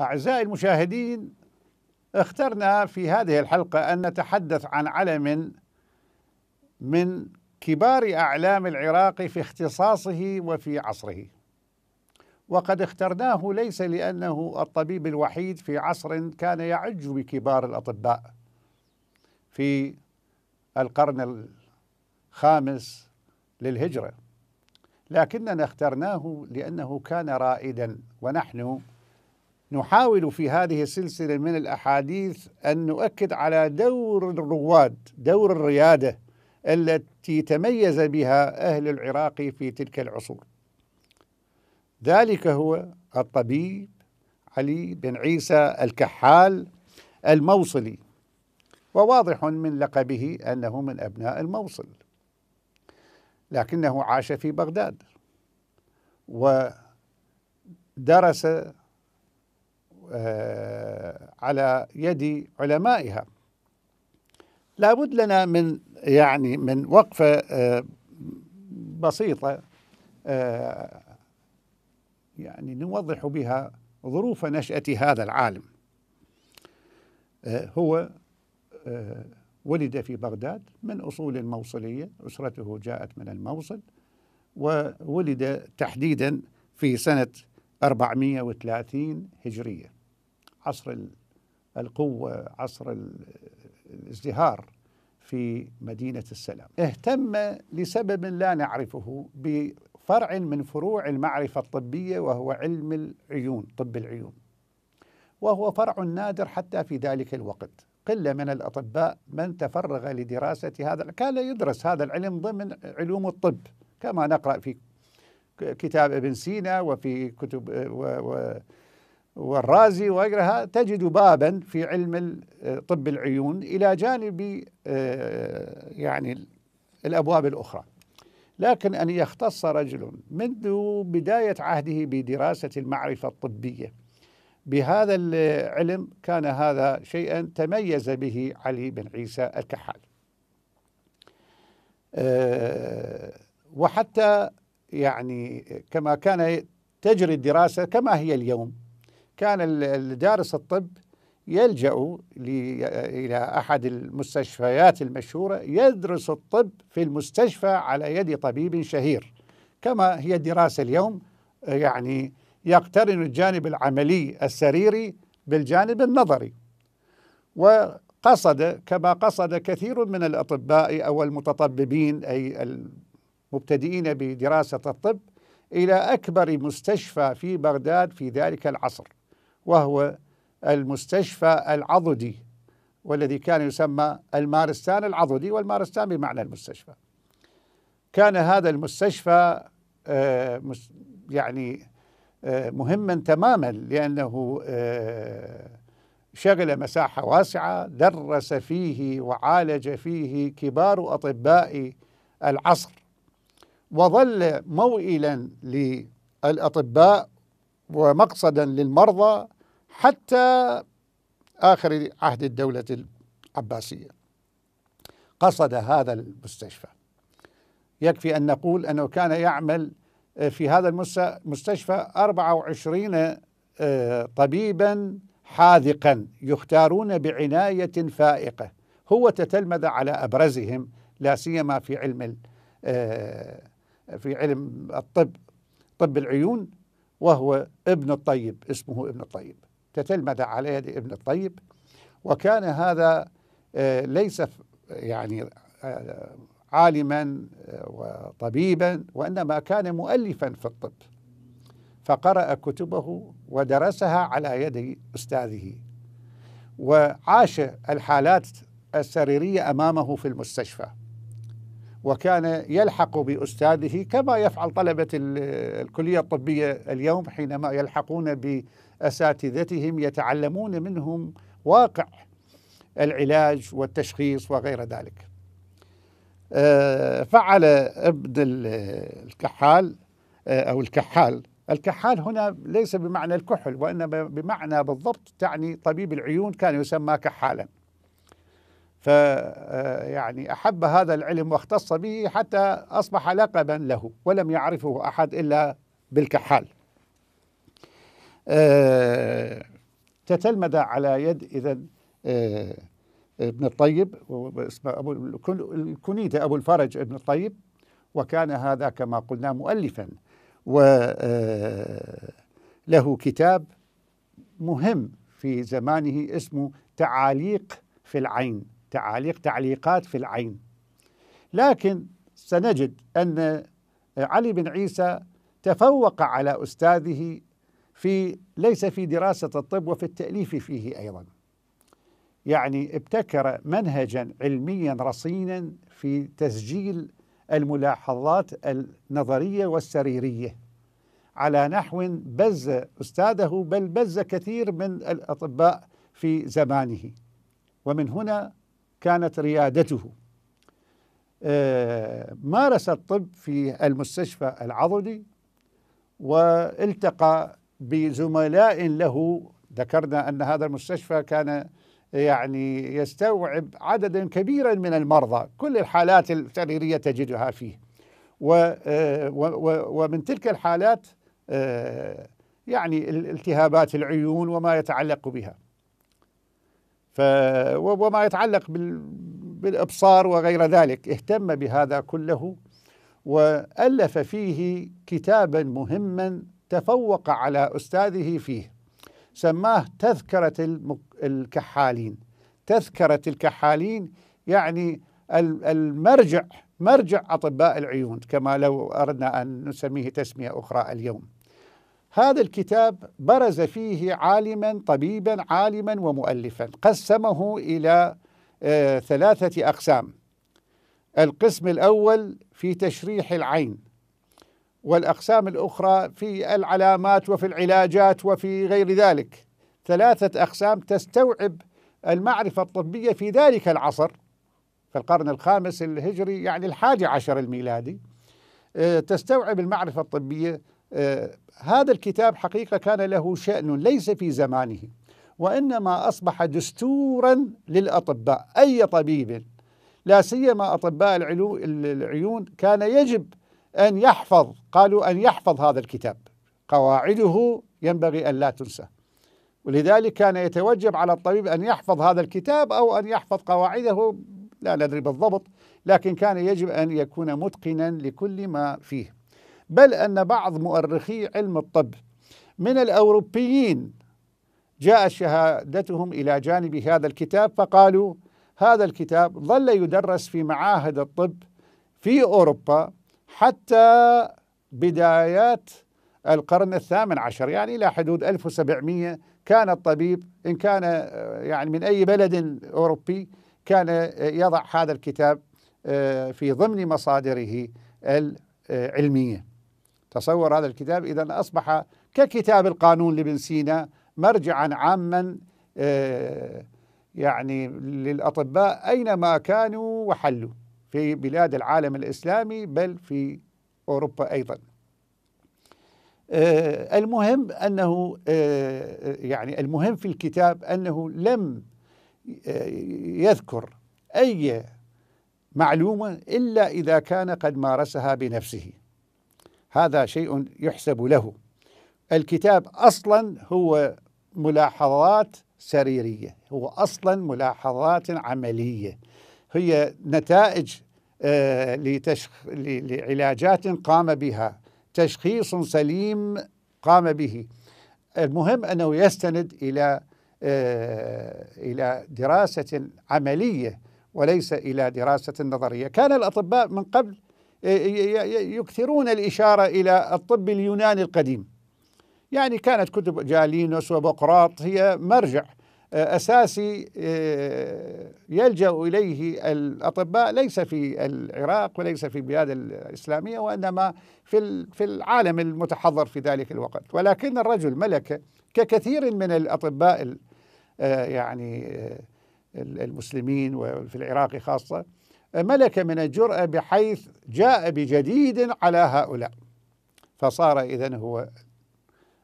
أعزائي المشاهدين اخترنا في هذه الحلقة أن نتحدث عن علم من كبار أعلام العراق في اختصاصه وفي عصره وقد اخترناه ليس لأنه الطبيب الوحيد في عصر كان يعج بكبار الأطباء في القرن الخامس للهجرة لكننا اخترناه لأنه كان رائدا ونحن نحاول في هذه السلسله من الاحاديث ان نؤكد على دور الرواد، دور الرياده التي تميز بها اهل العراق في تلك العصور. ذلك هو الطبيب علي بن عيسى الكحال الموصلي وواضح من لقبه انه من ابناء الموصل. لكنه عاش في بغداد ودرس آه، على يد علمائها لابد لنا من يعني من وقفة آه، بسيطة آه، يعني نوضح بها ظروف نشأة هذا العالم هو ولد في بغداد من أصول موصلية أسرته جاءت من الموصل وولد تحديدا في سنة 430 هجرية عصر القوة عصر الازدهار في مدينة السلام اهتم لسبب لا نعرفه بفرع من فروع المعرفة الطبية وهو علم العيون طب العيون وهو فرع نادر حتى في ذلك الوقت قلة من الأطباء من تفرغ لدراسة هذا كان يدرس هذا العلم ضمن علوم الطب كما نقرأ في كتاب ابن سينا وفي كتب و, و والرازي وغيرها تجد بابا في علم آه، طب العيون إلى جانب آه، يعني الأبواب الأخرى لكن أن يختص رجل منذ بداية عهده بدراسة المعرفة الطبية بهذا العلم كان هذا شيئا تميز به علي بن عيسى الكحال آه، وحتى يعني كما كان تجري الدراسة كما هي اليوم كان دارس الطب يلجأ إلى أحد المستشفيات المشهورة يدرس الطب في المستشفى على يد طبيب شهير كما هي الدراسة اليوم يعني يقترن الجانب العملي السريري بالجانب النظري وقصد كما قصد كثير من الأطباء أو المتطببين أي المبتدئين بدراسة الطب إلى أكبر مستشفى في بغداد في ذلك العصر وهو المستشفى العضدي والذي كان يسمى المارستان العضدي والمارستان بمعنى المستشفى كان هذا المستشفى آه، يعني آه، مهما تماما لأنه آه، شغل مساحة واسعة درس فيه وعالج فيه كبار أطباء العصر وظل موئلا للأطباء ومقصدا للمرضى حتى آخر عهد الدولة العباسية قصد هذا المستشفى يكفي أن نقول أنه كان يعمل في هذا المستشفى 24 آه، طبيبا حاذقا يختارون بعناية فائقة هو تتلمذ على أبرزهم لا سيما في علم آه، في علم الطب طب العيون وهو ابن الطيب اسمه ابن الطيب تتلمذ على يد ابن الطيب وكان هذا آه، ليس يعني آه، عالما آه، وطبيبا وانما كان مؤلفا في الطب فقرأ كتبه ودرسها على يد استاذه وعاش الحالات السريريه امامه في المستشفى وكان يلحق باستاذه كما يفعل طلبه الكليه الطبيه اليوم حينما يلحقون ب اساتذتهم يتعلمون منهم واقع العلاج والتشخيص وغير ذلك. آه، فعل ابن الكحال آه، او الكحال، الكحال هنا ليس بمعنى الكحل وانما بمعنى بالضبط تعني طبيب العيون كان يسمى كحالا. ف آه، يعني احب هذا العلم واختص به حتى اصبح لقبا له ولم يعرفه احد الا بالكحال. آه، تتلمذ على يد إذا آه، ابن الطيب واسمه أبو الكنيدة أبو الفرج ابن الطيب وكان هذا كما قلنا مؤلفا وله آه، كتاب مهم في زمانه اسمه تعاليق في العين تعاليق تعليقات في العين لكن سنجد أن علي بن عيسى تفوق على أستاذه في ليس في دراسة الطب وفي التأليف فيه أيضا يعني ابتكر منهجا علميا رصينا في تسجيل الملاحظات النظرية والسريرية على نحو بز أستاذه بل بز كثير من الأطباء في زمانه ومن هنا كانت ريادته آه، مارس الطب في المستشفى العضدي والتقى بزملاء له ذكرنا أن هذا المستشفى كان يعني يستوعب عددا كبيرا من المرضى كل الحالات السريرية تجدها فيه آه، ومن تلك الحالات آه، يعني التهابات العيون وما يتعلق بها ف وما يتعلق بالابصار وغير ذلك اهتم بهذا كله والف فيه كتابا مهما تفوق على أستاذه فيه سماه تذكرة الكحالين تذكرة الكحالين يعني المرجع مرجع أطباء العيون كما لو أردنا أن نسميه تسمية أخرى اليوم هذا الكتاب برز فيه عالما طبيبا عالما ومؤلفا قسمه إلى آه، ثلاثة أقسام القسم الأول في تشريح العين والأقسام الأخرى في العلامات وفي العلاجات وفي غير ذلك ثلاثة أقسام تستوعب المعرفة الطبية في ذلك العصر في القرن الخامس الهجري يعني الحادي عشر الميلادي آه، تستوعب المعرفة الطبية آه، هذا الكتاب حقيقة كان له شأن ليس في زمانه وإنما أصبح دستورا للأطباء أي طبيب لا سيما أطباء العيون كان يجب أن يحفظ قالوا أن يحفظ هذا الكتاب قواعده ينبغي أن لا تنسى ولذلك كان يتوجب على الطبيب أن يحفظ هذا الكتاب أو أن يحفظ قواعده لا ندري بالضبط لكن كان يجب أن يكون متقنا لكل ما فيه بل أن بعض مؤرخي علم الطب من الأوروبيين جاء شهادتهم إلى جانب هذا الكتاب فقالوا هذا الكتاب ظل يدرس في معاهد الطب في أوروبا حتى بدايات القرن الثامن عشر يعني إلى حدود 1700 كان الطبيب إن كان آه، يعني من أي بلد أوروبي كان آه، يضع هذا الكتاب آه، في ضمن مصادره العلمية تصور هذا الكتاب إذا أصبح ككتاب القانون لابن سينا مرجعا عاما يعني للأطباء أينما كانوا وحلوا في بلاد العالم الإسلامي بل في أوروبا أيضا آه، المهم أنه آه، يعني المهم في الكتاب أنه لم آه، يذكر أي معلومة إلا إذا كان قد مارسها بنفسه هذا شيء يحسب له الكتاب أصلا هو ملاحظات سريرية هو أصلا ملاحظات عملية هي نتائج آه، لتشخ... لعلاجات قام بها تشخيص سليم قام به المهم انه يستند الى آه، الى دراسه عمليه وليس الى دراسه نظريه، كان الاطباء من قبل آه، يكثرون الاشاره الى الطب اليوناني القديم. يعني كانت كتب جالينوس وبقراط هي مرجع أساسي آه، يلجأ إليه الأطباء ليس في العراق وليس في البلاد الإسلامية وإنما في في العالم المتحضر في ذلك الوقت ولكن الرجل ملك ككثير من الأطباء آه، يعني آه، المسلمين وفي العراق خاصة ملك من الجرأة بحيث جاء بجديد على هؤلاء فصار إذن هو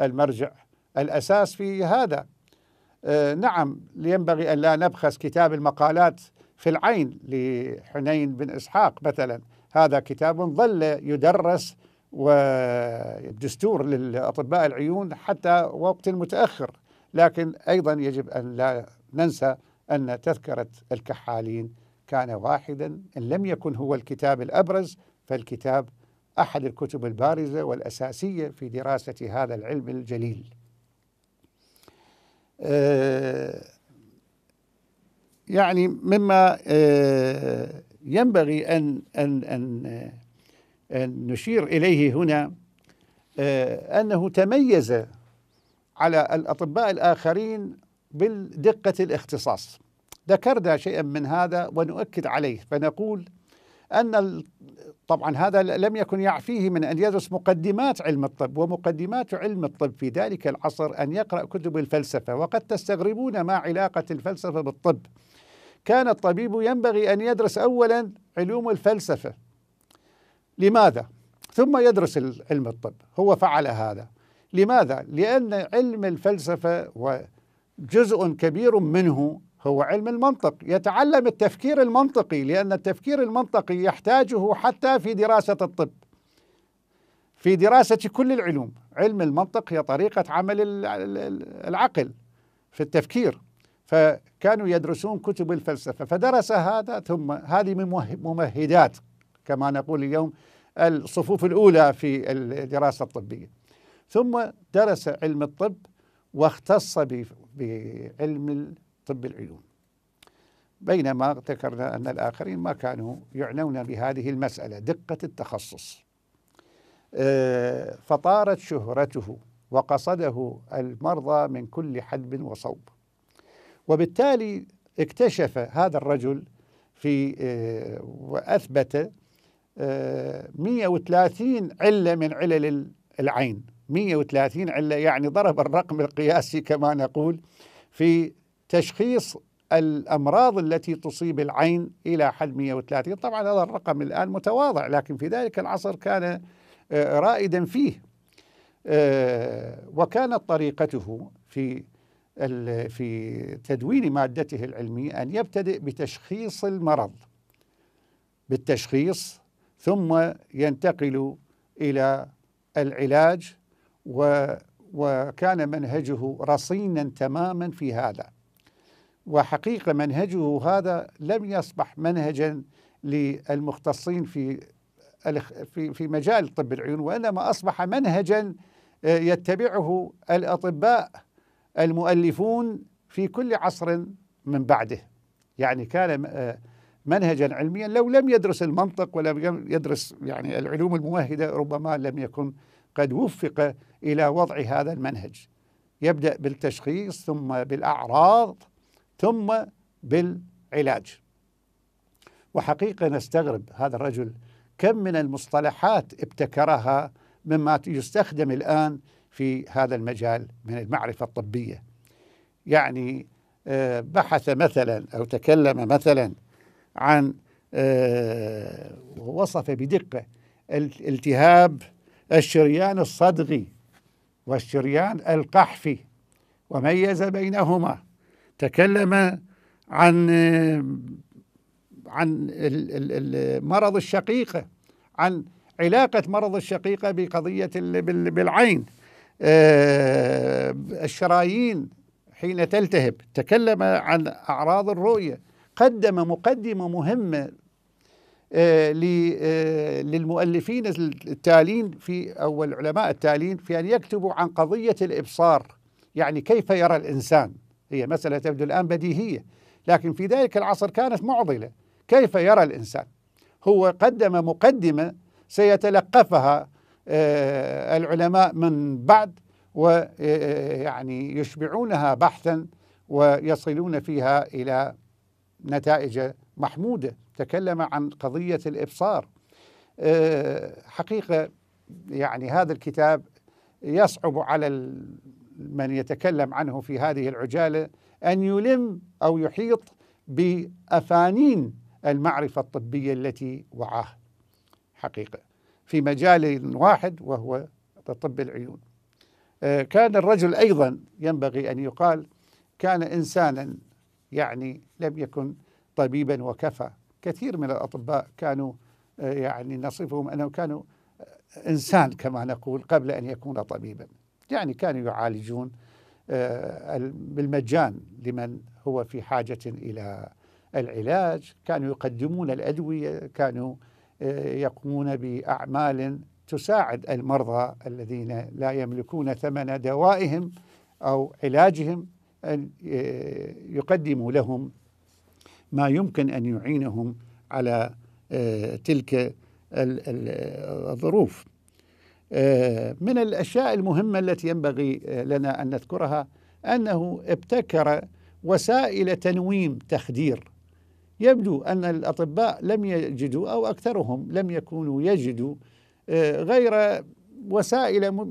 المرجع الأساس في هذا آه، نعم ينبغي أن لا نبخس كتاب المقالات في العين لحنين بن إسحاق مثلا هذا كتاب ظل يدرس ودستور للأطباء العيون حتى وقت متأخر لكن أيضا يجب أن لا ننسى أن تذكرة الكحالين كان واحدا إن لم يكن هو الكتاب الأبرز فالكتاب أحد الكتب البارزة والأساسية في دراسة هذا العلم الجليل آه، يعني مما آه، ينبغي أن أن أن آه، أن نشير إليه هنا أنه تميز على الأطباء الآخرين بالدقة الاختصاص ذكرنا شيئا من هذا ونؤكد عليه فنقول أن طبعا هذا لم يكن يعفيه من أن يدرس مقدمات علم الطب ومقدمات علم الطب في ذلك العصر أن يقرأ كتب الفلسفة وقد تستغربون ما علاقة الفلسفة بالطب كان الطبيب ينبغي أن يدرس أولا علوم الفلسفة لماذا؟ ثم يدرس علم الطب هو فعل هذا لماذا؟ لأن علم الفلسفة وجزء كبير منه هو علم المنطق يتعلم التفكير المنطقي لأن التفكير المنطقي يحتاجه حتى في دراسة الطب في دراسة كل العلوم علم المنطق هي طريقة عمل العقل في التفكير فكانوا يدرسون كتب الفلسفة فدرس هذا ثم هذه من ممهدات كما نقول اليوم الصفوف الأولى في الدراسة الطبية ثم درس علم الطب واختص بعلم طب العيون بينما ذكرنا أن الآخرين ما كانوا يعنون بهذه المسألة دقة التخصص آه، فطارت شهرته وقصده المرضى من كل حدب وصوب وبالتالي اكتشف هذا الرجل في آه، وأثبت 130 آه، علة من علل العين 130 علة يعني ضرب الرقم القياسي كما نقول في تشخيص الأمراض التي تصيب العين إلى حد 130 طبعا هذا الرقم الآن متواضع لكن في ذلك العصر كان آه، رائدا فيه آه، وكانت طريقته في في تدوين مادته العلمية أن يبتدئ بتشخيص المرض بالتشخيص ثم ينتقل إلى العلاج وكان منهجه رصينا تماما في هذا وحقيقة منهجه هذا لم يصبح منهجا للمختصين في في في مجال طب العيون وانما اصبح منهجا آه، يتبعه الاطباء المؤلفون في كل عصر من بعده يعني كان آه، منهجا علميا لو لم يدرس المنطق ولم يدرس يعني العلوم الممهده ربما لم يكن قد وفق الى وضع هذا المنهج يبدا بالتشخيص ثم بالاعراض ثم بالعلاج وحقيقة نستغرب هذا الرجل كم من المصطلحات ابتكرها مما يستخدم الآن في هذا المجال من المعرفة الطبية يعني آه، بحث مثلا أو تكلم مثلا عن آه، وصف بدقة التهاب الشريان الصدغي والشريان القحفي وميز بينهما تكلم عن عن مرض الشقيقة عن علاقة مرض الشقيقة بقضية بالعين آه، الشرايين حين تلتهب تكلم عن أعراض الرؤية قدم مقدمة مهمة آه، آه، للمؤلفين التالين في أو العلماء التالين في أن يكتبوا عن قضية الإبصار يعني كيف يرى الإنسان هي مسألة تبدو الآن بديهية لكن في ذلك العصر كانت معضلة كيف يرى الإنسان هو قدم مقدمة سيتلقفها آه، العلماء من بعد ويعني آه، آه، يشبعونها بحثا ويصلون فيها إلى نتائج محمودة تكلم عن قضية الإبصار حقيقة يعني هذا الكتاب يصعب على من يتكلم عنه في هذه العجاله ان يلم او يحيط بافانين المعرفه الطبيه التي وعاه حقيقه في مجال واحد وهو طب العيون. آه، كان الرجل ايضا ينبغي ان يقال كان انسانا يعني لم يكن طبيبا وكفى، كثير من الاطباء كانوا آه، يعني نصفهم انهم كانوا آه، انسان كما نقول قبل ان يكون طبيبا. يعني كانوا يعالجون آه، بالمجان لمن هو في حاجة إلى العلاج كانوا يقدمون الأدوية كانوا آه، يقومون بأعمال تساعد المرضى الذين لا يملكون ثمن دوائهم أو علاجهم أن آه، يقدموا لهم ما يمكن أن يعينهم على تلك الظروف آه، من الاشياء المهمه التي ينبغي آه، لنا ان نذكرها انه ابتكر وسائل تنويم تخدير يبدو ان الاطباء لم يجدوا او اكثرهم لم يكونوا يجدوا آه، غير وسائل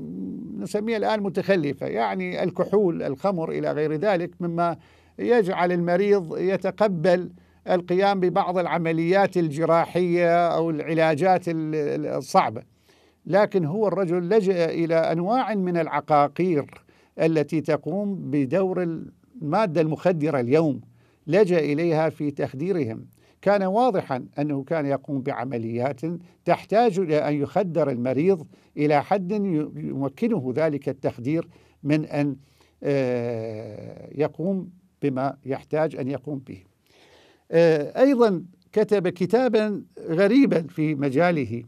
نسميها الان متخلفه يعني الكحول الخمر الى غير ذلك مما يجعل المريض يتقبل القيام ببعض العمليات الجراحيه او العلاجات الصعبه لكن هو الرجل لجأ إلى أنواع من العقاقير التي تقوم بدور المادة المخدرة اليوم لجأ إليها في تخديرهم كان واضحا أنه كان يقوم بعمليات تحتاج إلى أن يخدر المريض إلى حد يمكنه ذلك التخدير من أن آه، يقوم بما يحتاج أن يقوم به آه، أيضا كتب كتابا غريبا في مجاله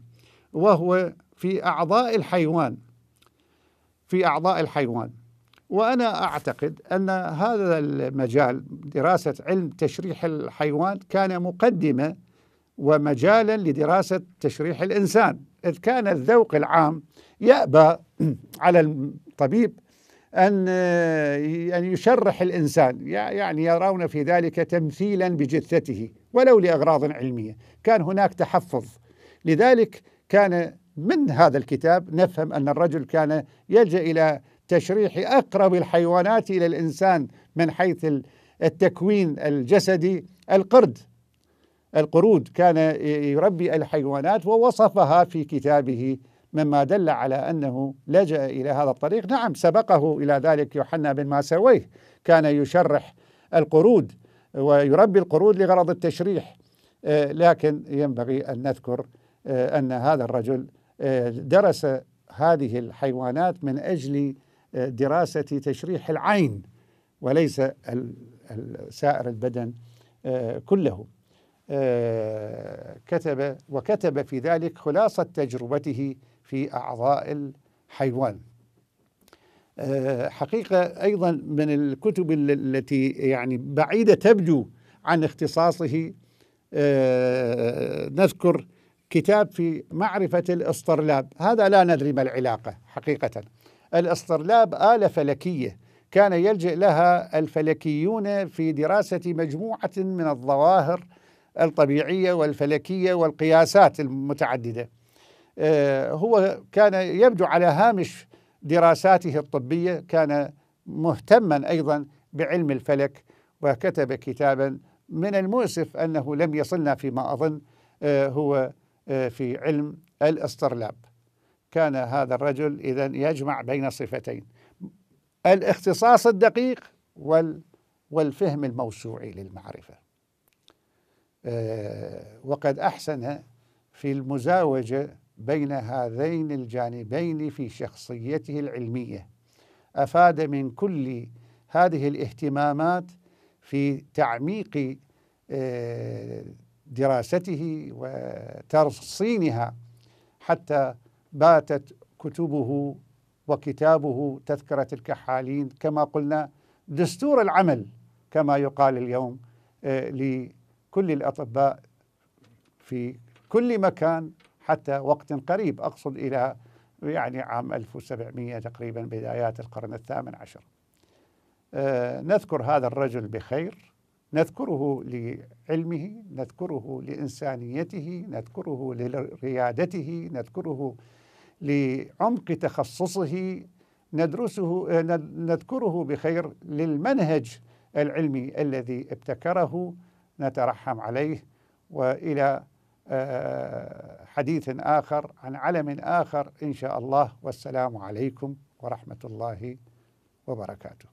وهو في أعضاء الحيوان في أعضاء الحيوان وأنا أعتقد أن هذا المجال دراسة علم تشريح الحيوان كان مقدمة ومجالا لدراسة تشريح الإنسان إذ كان الذوق العام يأبى على الطبيب أن أن يشرح الإنسان يعني يرون في ذلك تمثيلا بجثته ولو لأغراض علمية كان هناك تحفظ لذلك كان من هذا الكتاب نفهم أن الرجل كان يلجأ إلى تشريح أقرب الحيوانات إلى الإنسان من حيث التكوين الجسدي القرد القرود كان يربي الحيوانات ووصفها في كتابه مما دل على انه لجا الى هذا الطريق، نعم سبقه الى ذلك يوحنا بن ماسويه كان يشرح القرود ويربي القرود لغرض التشريح آه، لكن ينبغي ان نذكر آه، ان هذا الرجل درس هذه الحيوانات من اجل آه، دراسه تشريح العين وليس سائر البدن آه، كله آه، كتب وكتب في ذلك خلاصه تجربته في اعضاء الحيوان حقيقه ايضا من الكتب التي يعني بعيده تبدو عن اختصاصه نذكر كتاب في معرفة الاسطرلاب هذا لا ندري ما العلاقة حقيقة الاسطرلاب آلة فلكية كان يلجأ لها الفلكيون في دراسة مجموعة من الظواهر الطبيعية والفلكية والقياسات المتعددة آه، هو كان يبدو على هامش دراساته الطبية كان مهتما أيضا بعلم الفلك وكتب كتابا من المؤسف أنه لم يصلنا فيما أظن آه، هو آه، في علم الاسترلاب كان هذا الرجل إذا يجمع بين صفتين الاختصاص الدقيق وال والفهم الموسوعي للمعرفة آه، وقد أحسن في المزاوجة بين هذين الجانبين في شخصيته العلمية أفاد من كل هذه الاهتمامات في تعميق آه، دراسته وترصينها حتى باتت كتبه وكتابه تذكرة الكحالين كما قلنا دستور العمل كما يقال اليوم آه، لكل الأطباء في كل مكان حتى وقت قريب أقصد إلى يعني عام 1700 تقريبا بدايات القرن الثامن عشر آه، نذكر هذا الرجل بخير نذكره لعلمه نذكره لإنسانيته نذكره لريادته نذكره لعمق تخصصه ندرسه نذكره بخير للمنهج العلمي الذي ابتكره نترحم عليه والى آه، حديث اخر عن علم اخر ان شاء الله والسلام عليكم ورحمه الله وبركاته.